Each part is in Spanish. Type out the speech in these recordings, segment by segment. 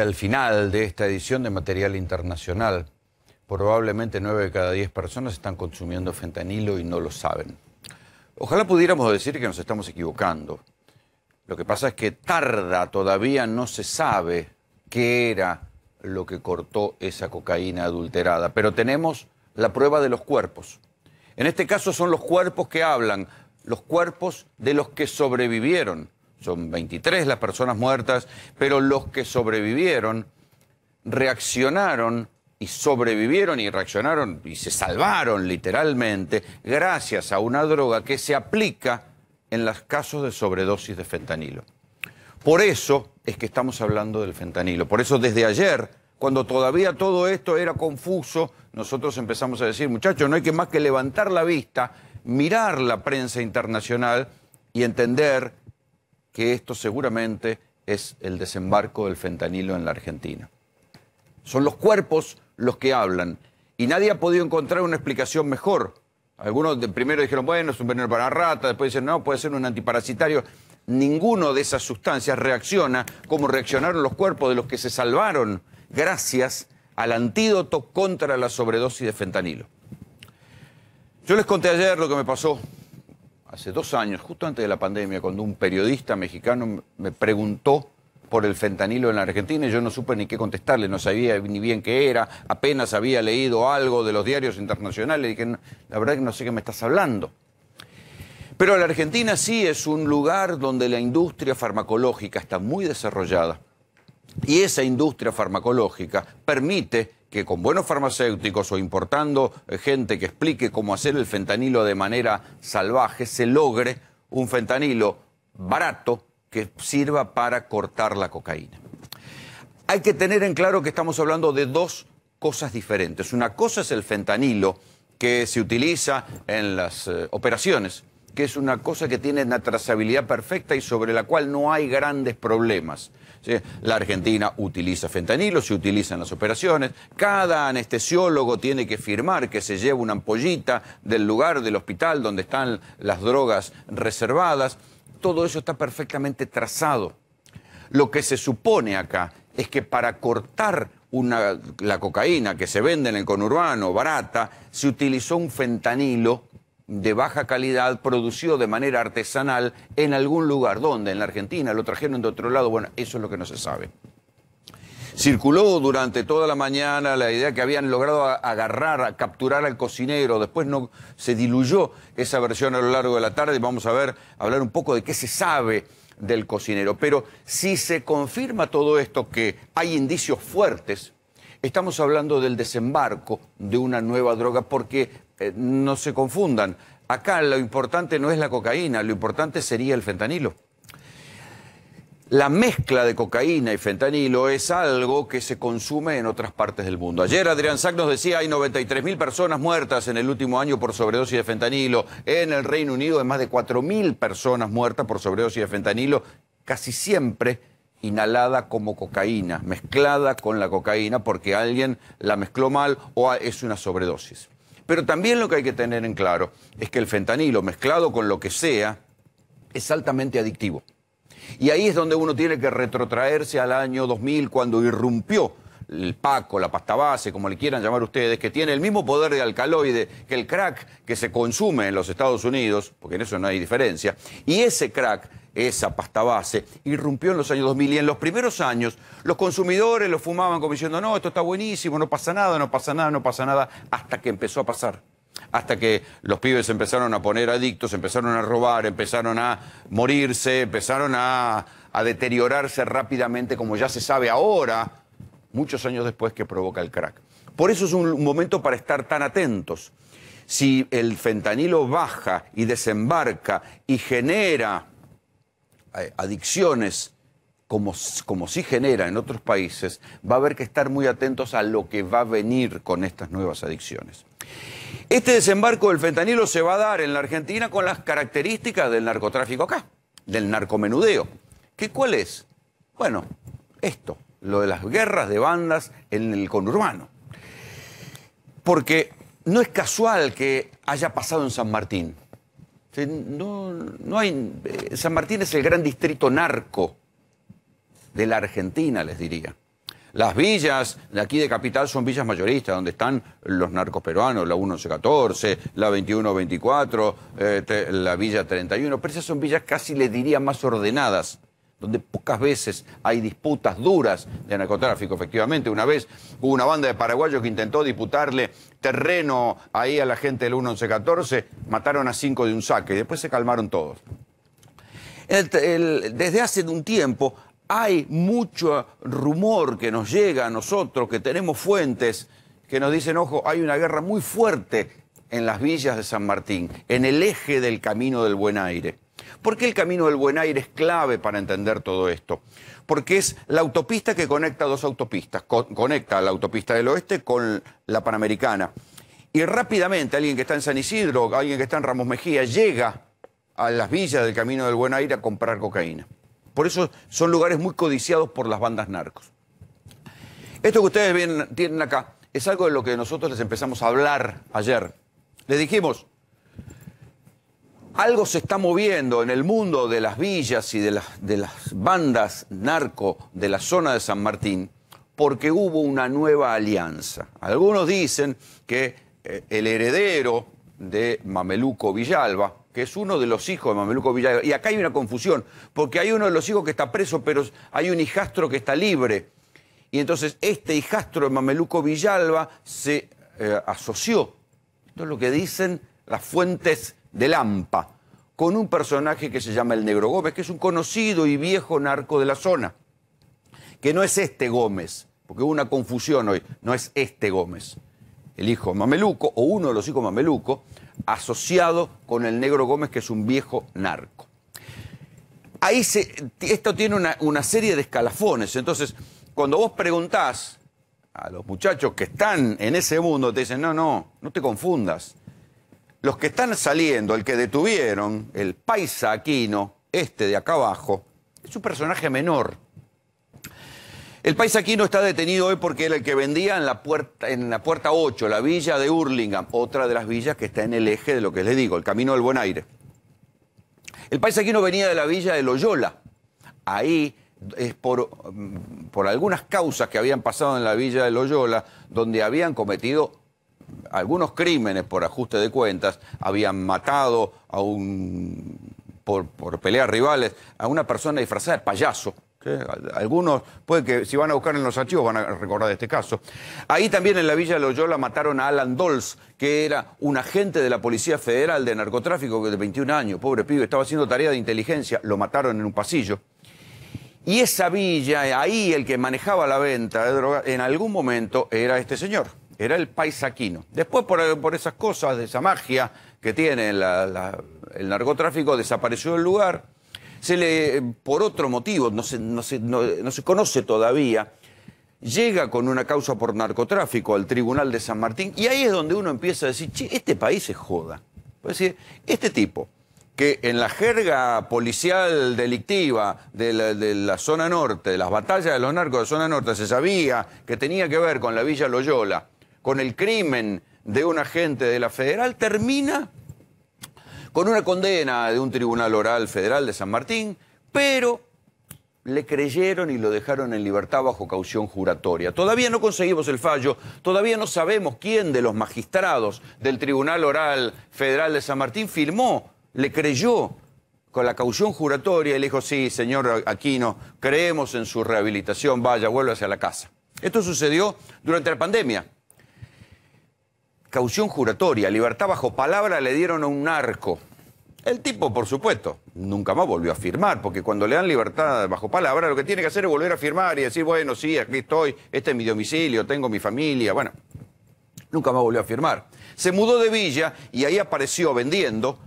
Al final de esta edición de material internacional, probablemente nueve de cada diez personas están consumiendo fentanilo y no lo saben. Ojalá pudiéramos decir que nos estamos equivocando. Lo que pasa es que tarda, todavía no se sabe qué era lo que cortó esa cocaína adulterada, pero tenemos la prueba de los cuerpos. En este caso son los cuerpos que hablan, los cuerpos de los que sobrevivieron son 23 las personas muertas, pero los que sobrevivieron reaccionaron y sobrevivieron y reaccionaron y se salvaron literalmente gracias a una droga que se aplica en los casos de sobredosis de fentanilo. Por eso es que estamos hablando del fentanilo. Por eso desde ayer, cuando todavía todo esto era confuso, nosotros empezamos a decir, muchachos, no hay que más que levantar la vista, mirar la prensa internacional y entender que esto seguramente es el desembarco del fentanilo en la Argentina. Son los cuerpos los que hablan y nadie ha podido encontrar una explicación mejor. Algunos de, primero dijeron, bueno, es un veneno para rata, después dicen, no, puede ser un antiparasitario. Ninguno de esas sustancias reacciona como reaccionaron los cuerpos de los que se salvaron gracias al antídoto contra la sobredosis de fentanilo. Yo les conté ayer lo que me pasó hace dos años, justo antes de la pandemia, cuando un periodista mexicano me preguntó por el fentanilo en la Argentina y yo no supe ni qué contestarle, no sabía ni bien qué era, apenas había leído algo de los diarios internacionales y que la verdad es que no sé qué me estás hablando. Pero la Argentina sí es un lugar donde la industria farmacológica está muy desarrollada y esa industria farmacológica permite que con buenos farmacéuticos o importando eh, gente que explique cómo hacer el fentanilo de manera salvaje, se logre un fentanilo barato que sirva para cortar la cocaína. Hay que tener en claro que estamos hablando de dos cosas diferentes. Una cosa es el fentanilo que se utiliza en las eh, operaciones que es una cosa que tiene una trazabilidad perfecta y sobre la cual no hay grandes problemas. La Argentina utiliza fentanilo, se utilizan las operaciones, cada anestesiólogo tiene que firmar que se lleva una ampollita del lugar del hospital donde están las drogas reservadas, todo eso está perfectamente trazado. Lo que se supone acá es que para cortar la cocaína que se vende en el conurbano barata, se utilizó un fentanilo de baja calidad producido de manera artesanal en algún lugar. ¿Dónde? En la Argentina, lo trajeron de otro lado. Bueno, eso es lo que no se sabe. Circuló durante toda la mañana la idea que habían logrado agarrar, capturar al cocinero. Después no se diluyó esa versión a lo largo de la tarde. Vamos a ver, hablar un poco de qué se sabe del cocinero. Pero si se confirma todo esto, que hay indicios fuertes Estamos hablando del desembarco de una nueva droga porque eh, no se confundan. Acá lo importante no es la cocaína, lo importante sería el fentanilo. La mezcla de cocaína y fentanilo es algo que se consume en otras partes del mundo. Ayer Adrián Sack nos decía hay 93.000 personas muertas en el último año por sobredosis de fentanilo. En el Reino Unido hay más de 4.000 personas muertas por sobredosis de fentanilo, casi siempre inhalada como cocaína, mezclada con la cocaína porque alguien la mezcló mal o es una sobredosis. Pero también lo que hay que tener en claro es que el fentanilo mezclado con lo que sea es altamente adictivo. Y ahí es donde uno tiene que retrotraerse al año 2000 cuando irrumpió el paco, la pasta base, como le quieran llamar ustedes, que tiene el mismo poder de alcaloide que el crack que se consume en los Estados Unidos, porque en eso no hay diferencia, y ese crack esa pasta base, irrumpió en los años 2000 y en los primeros años los consumidores lo fumaban como diciendo, no, esto está buenísimo, no pasa nada, no pasa nada, no pasa nada, hasta que empezó a pasar. Hasta que los pibes empezaron a poner adictos, empezaron a robar, empezaron a morirse, empezaron a, deteriorarse rápidamente, como ya se sabe ahora, muchos años después que provoca el crack. Por eso es un momento para estar tan atentos. Si el fentanilo baja y desembarca y genera eh, adicciones como, como sí genera en otros países, va a haber que estar muy atentos a lo que va a venir con estas nuevas adicciones. Este desembarco del fentanilo se va a dar en la Argentina con las características del narcotráfico acá, del narcomenudeo. ¿Qué cuál es? Bueno, esto, lo de las guerras de bandas en el conurbano. Porque no es casual que haya pasado en San Martín. No, no hay, eh, San Martín es el gran distrito narco de la Argentina, les diría. Las villas de aquí de Capital son villas mayoristas, donde están los narcos peruanos, la 1114, la 2124, eh, la Villa 31, pero esas son villas casi, les diría, más ordenadas donde pocas veces hay disputas duras de narcotráfico. Efectivamente, una vez hubo una banda de paraguayos que intentó disputarle terreno ahí a la gente del 1114, mataron a cinco de un saque y después se calmaron todos. desde hace un tiempo hay mucho rumor que nos llega a nosotros, que tenemos fuentes que nos dicen, ojo, hay una guerra muy fuerte en las villas de San Martín, en el eje del camino del buen aire. ¿Por qué el Camino del Buen Aire es clave para entender todo esto? Porque es la autopista que conecta dos autopistas, conecta la autopista del oeste con la Panamericana. Y rápidamente alguien que está en San Isidro, alguien que está en Ramos Mejía, llega a las villas del Camino del Buen Aire a comprar cocaína. Por eso son lugares muy codiciados por las bandas narcos. Esto que ustedes tienen acá es algo de lo que nosotros les empezamos a hablar ayer. Les dijimos, algo se está moviendo en el mundo de las villas y de las, bandas narco de la zona de San Martín porque hubo una nueva alianza. Algunos dicen que eh, el heredero de Mameluco Villalba, que es uno de los hijos de Mameluco Villalba, y acá hay una confusión, porque hay uno de los hijos que está preso, pero hay un hijastro que está libre. Y entonces este hijastro de Mameluco Villalba se eh, asoció. Esto es lo que dicen las fuentes de Lampa, con un personaje que se llama el Negro Gómez, que es un conocido y viejo narco de la zona, que no es este Gómez, porque hubo una confusión hoy, no es este Gómez, el hijo mameluco o uno de los hijos mameluco, asociado con el Negro Gómez, que es un viejo narco. Ahí se, esto tiene una, una serie de escalafones, entonces cuando vos preguntás a los muchachos que están en ese mundo, te dicen, no, no, no te confundas los que están saliendo, el que detuvieron, el paisa Aquino, este de acá abajo, es un personaje menor. El paisa Aquino está detenido hoy porque era el que vendía en la, puerta, en la puerta 8, la villa de Hurlingham, otra de las villas que está en el eje de lo que les digo, el camino del buen aire. El paisa Aquino venía de la villa de Loyola. Ahí es por, mm, por algunas causas que habían pasado en la villa de Loyola, donde habían cometido algunos crímenes por ajuste de cuentas, habían matado a un, por, por pelear rivales, a una persona disfrazada de payaso. Algunos, puede que si van a buscar en los archivos van a recordar este caso. Ahí también en la Villa Loyola mataron a Alan Dolls, que era un agente de la Policía Federal de Narcotráfico de 21 años, pobre pibe, estaba haciendo tarea de inteligencia, lo mataron en un pasillo. Y esa villa, ahí el que manejaba la venta de drogas, en algún momento era este señor era el paisaquino. Después, por, esas cosas, de esa magia que tiene el narcotráfico, desapareció el lugar. Se le, por otro motivo, no se, no se, conoce todavía, llega con una causa por narcotráfico al Tribunal de San Martín y ahí es donde uno empieza a decir, che, este país es joda. este tipo, que en la jerga policial delictiva de la, de la, zona norte, de las batallas de los narcos de la zona norte, se sabía que tenía que ver con la Villa Loyola, con el crimen de un agente de la federal, termina con una condena de un tribunal oral federal de San Martín, pero le creyeron y lo dejaron en libertad bajo caución juratoria. Todavía no conseguimos el fallo, todavía no sabemos quién de los magistrados del Tribunal Oral Federal de San Martín firmó, le creyó con la caución juratoria y le dijo, sí, señor Aquino, creemos en su rehabilitación, vaya, vuelve hacia la casa. Esto sucedió durante la pandemia caución juratoria, libertad bajo palabra, le dieron a un narco. El tipo, por supuesto, nunca más volvió a firmar, porque cuando le dan libertad bajo palabra, lo que tiene que hacer es volver a firmar y decir, bueno, sí, aquí estoy, este es mi domicilio, tengo mi familia, bueno, nunca más volvió a firmar. Se mudó de villa y ahí apareció vendiendo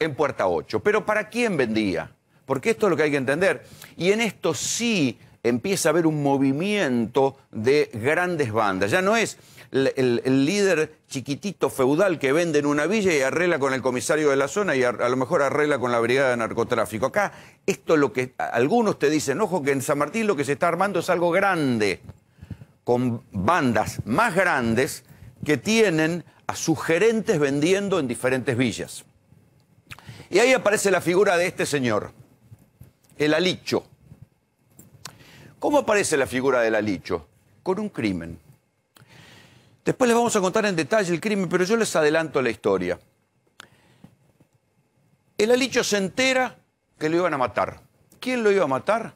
en Puerta 8. Pero ¿para quién vendía? Porque esto es lo que hay que entender. Y en esto sí empieza a haber un movimiento de grandes bandas. Ya no es el, líder chiquitito feudal que vende en una villa y arregla con el comisario de la zona y a, lo mejor arregla con la brigada de narcotráfico. Acá, esto es lo que algunos te dicen, ojo que en San Martín lo que se está armando es algo grande, con bandas más grandes que tienen a sus gerentes vendiendo en diferentes villas. Y ahí aparece la figura de este señor, el alicho. ¿Cómo aparece la figura del alicho? Con un crimen. Después les vamos a contar en detalle el crimen, pero yo les adelanto la historia. El alicho se entera que lo iban a matar. ¿Quién lo iba a matar?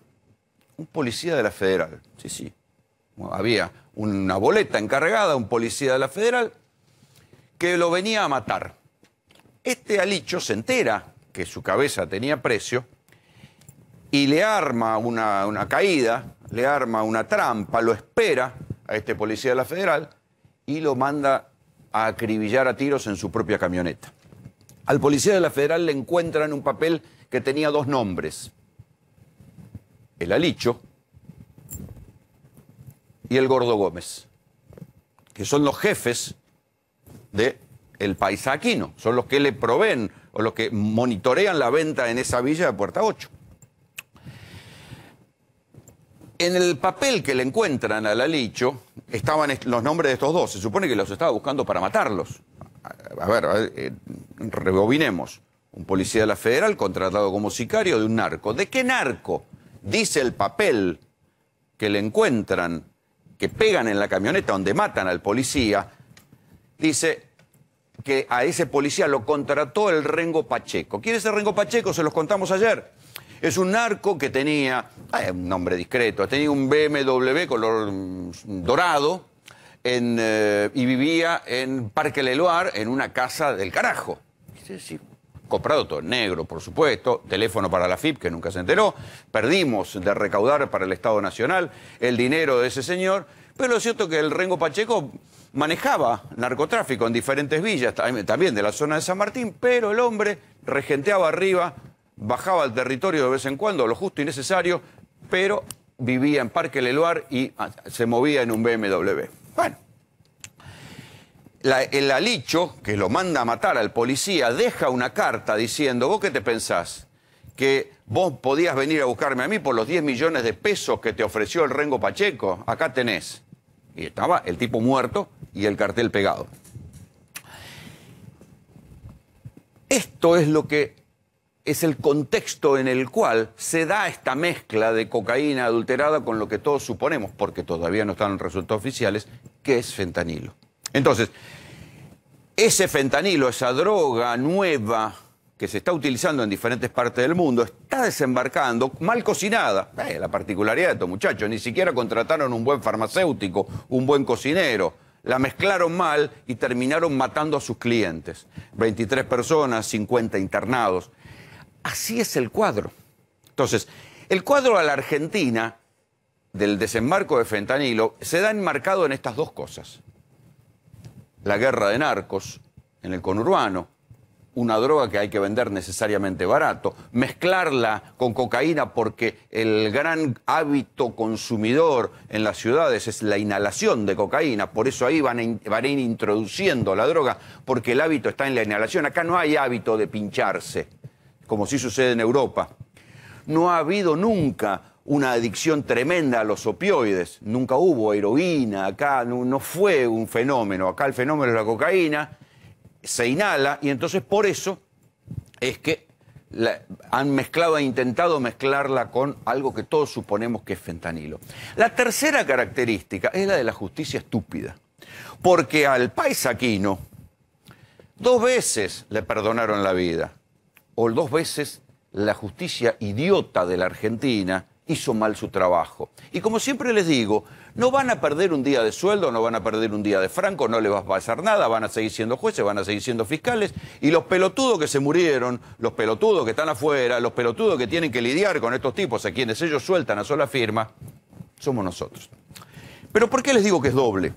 Un policía de la federal. Sí, sí. había una boleta encargada, un policía de la federal, que lo venía a matar. Este alicho se entera que su cabeza tenía precio y le arma una caída, le arma una trampa, lo espera a este policía de la federal y lo manda a acribillar a tiros en su propia camioneta. Al policía de la federal le encuentran un papel que tenía dos nombres, el Alicho y el Gordo Gómez, que son los jefes del el paisaquino, son los que le proveen o los que monitorean la venta en esa villa de Puerta 8 en el papel que le encuentran a la Licho, estaban los nombres de estos dos. Se supone que los estaba buscando para matarlos. A, ver, eh, rebobinemos. Un policía de la federal contratado como sicario de un narco. ¿De qué narco? Dice el papel que le encuentran, que pegan en la camioneta donde matan al policía. Dice, que a ese policía lo contrató el Rengo Pacheco. ¿Quién es el Rengo Pacheco? Se los contamos ayer. Es un narco que tenía, un nombre discreto, tenía un BMW color mm, dorado eh, y vivía en Parque Leloir en una casa del carajo. comprado todo negro, por supuesto, teléfono para la FIP, que nunca se enteró, perdimos de recaudar para el Estado Nacional el dinero de ese señor, pero lo cierto que el Rengo Pacheco manejaba narcotráfico en diferentes villas, también de la zona de San Martín, pero el hombre regenteaba arriba bajaba al territorio de vez en cuando, lo justo y necesario, pero vivía en Parque Leluar y ah, se movía en un BMW. Bueno, el alicho, que lo manda a matar al policía, deja una carta diciendo, ¿vos qué te pensás? Que vos podías venir a buscarme a mí por los 10 millones de pesos que te ofreció el Rengo Pacheco, acá tenés. Y estaba el tipo muerto y el cartel pegado. Esto es lo que es el contexto en el cual se da esta mezcla de cocaína adulterada con lo que todos suponemos, porque todavía no están los resultados oficiales, que es fentanilo. Entonces, ese fentanilo, esa droga nueva que se está utilizando en diferentes partes del mundo, está desembarcando mal cocinada. Eh, la particularidad de estos muchachos, ni siquiera contrataron un buen farmacéutico, un buen cocinero. La mezclaron mal y terminaron matando a sus clientes. 23 personas, 50 internados. Así es el cuadro. Entonces, el cuadro a la Argentina del desembarco de fentanilo se da enmarcado en estas dos cosas. La guerra de narcos en el conurbano, una droga que hay que vender necesariamente barato, mezclarla con cocaína porque el gran hábito consumidor en las ciudades es la inhalación de cocaína, por eso ahí van a, ir introduciendo la droga, porque el hábito está en la inhalación, acá no hay hábito de pincharse como sí sucede en Europa. No ha habido nunca una adicción tremenda a los opioides. Nunca hubo heroína, acá no, fue un fenómeno. Acá el fenómeno es la cocaína, se inhala y entonces por eso es que han mezclado, e intentado mezclarla con algo que todos suponemos que es fentanilo. La tercera característica es la de la justicia estúpida. Porque al paisaquino dos veces le perdonaron la vida o dos veces la justicia idiota de la Argentina hizo mal su trabajo. Y como siempre les digo, no van a perder un día de sueldo, no van a perder un día de franco, no les va a pasar nada, van a seguir siendo jueces, van a seguir siendo fiscales, y los pelotudos que se murieron, los pelotudos que están afuera, los pelotudos que tienen que lidiar con estos tipos a quienes ellos sueltan a sola firma, somos nosotros. Pero ¿por qué les digo que es doble?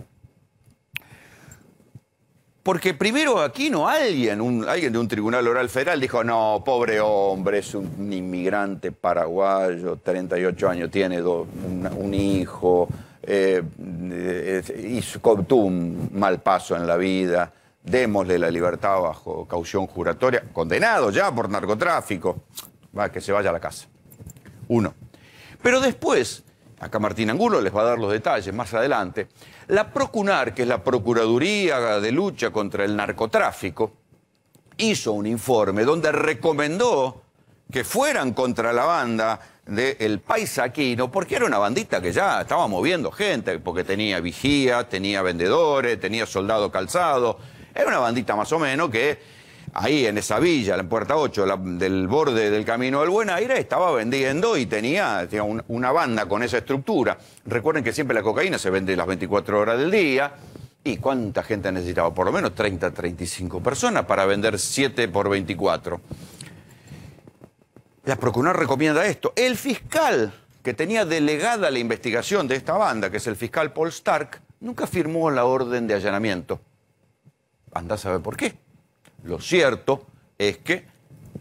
Porque primero aquí no alguien, alguien de un tribunal oral federal dijo, no, pobre hombre, es un inmigrante paraguayo, 38 años, tiene un, hijo, eh, hizo, un mal paso en la vida, démosle la libertad bajo caución juratoria, condenado ya por narcotráfico, va, que se vaya a la casa. Uno. Pero después, acá Martín Angulo les va a dar los detalles más adelante, la Procunar, que es la Procuraduría de Lucha contra el Narcotráfico, hizo un informe donde recomendó que fueran contra la banda del paisaquino, porque era una bandita que ya estaba moviendo gente, porque tenía vigía, tenía vendedores, tenía soldado calzado, era una bandita más o menos que ahí en esa villa, en Puerta 8, del borde del Camino del Buen Aire, estaba vendiendo y tenía, una banda con esa estructura. Recuerden que siempre la cocaína se vende las 24 horas del día. ¿Y cuánta gente necesitaba? Por lo menos 30, 35 personas para vender 7 por 24. La Procuraduría recomienda esto. El fiscal que tenía delegada la investigación de esta banda, que es el fiscal Paul Stark, nunca firmó la orden de allanamiento. Anda a saber por qué. Lo cierto es que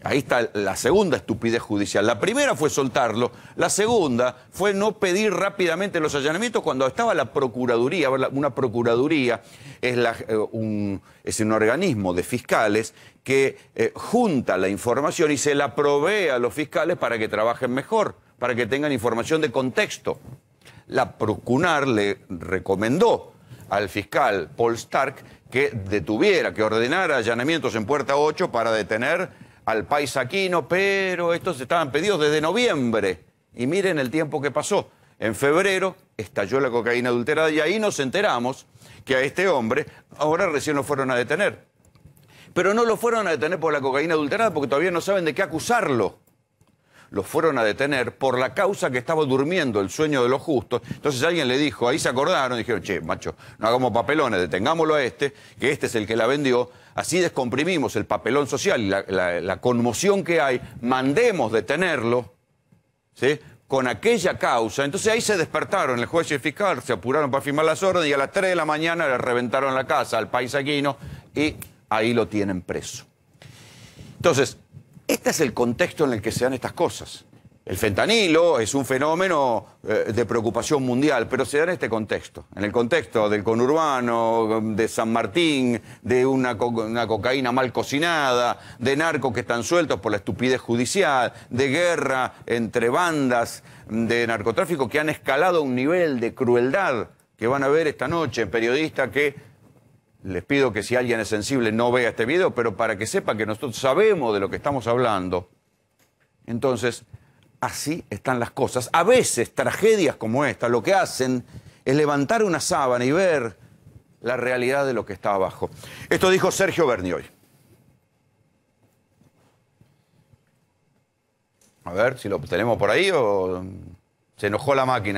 ahí está la segunda estupidez judicial. La primera fue soltarlo, la segunda fue no pedir rápidamente los allanamientos cuando estaba la Procuraduría. Una Procuraduría es, eh, un, es un organismo de fiscales que eh, junta la información y se la provee a los fiscales para que trabajen mejor, para que tengan información de contexto. La Procunar le recomendó al fiscal Paul Stark que detuviera, que ordenara allanamientos en Puerta 8 para detener al paisaquino, pero estos estaban pedidos desde noviembre. Y miren el tiempo que pasó. En febrero estalló la cocaína adulterada y ahí nos enteramos que a este hombre ahora recién lo fueron a detener. Pero no lo fueron a detener por la cocaína adulterada porque todavía no saben de qué acusarlo los fueron a detener por la causa que estaba durmiendo el sueño de los justos. Entonces alguien le dijo, ahí se acordaron, dijeron, che, macho, no hagamos papelones, detengámoslo a este, que este es el que la vendió. Así descomprimimos el papelón social y la, conmoción que hay, mandemos detenerlo, con aquella causa. Entonces ahí se despertaron el juez y el fiscal, se apuraron para firmar las órdenes y a las 3 de la mañana le reventaron la casa al paisaguino y ahí lo tienen preso. Entonces, este es el contexto en el que se dan estas cosas. El fentanilo es un fenómeno eh, de preocupación mundial, pero se da en este contexto, en el contexto del conurbano, de San Martín, de una, una cocaína mal cocinada, de narcos que están sueltos por la estupidez judicial, de guerra entre bandas de narcotráfico que han escalado a un nivel de crueldad que van a ver esta noche, periodistas que les pido que si alguien es sensible no vea este video, pero para que sepa que nosotros sabemos de lo que estamos hablando. Entonces, así están las cosas. A veces tragedias como esta lo que hacen es levantar una sábana y ver la realidad de lo que está abajo. Esto dijo Sergio Berni hoy. A ver si lo tenemos por ahí o se enojó la máquina.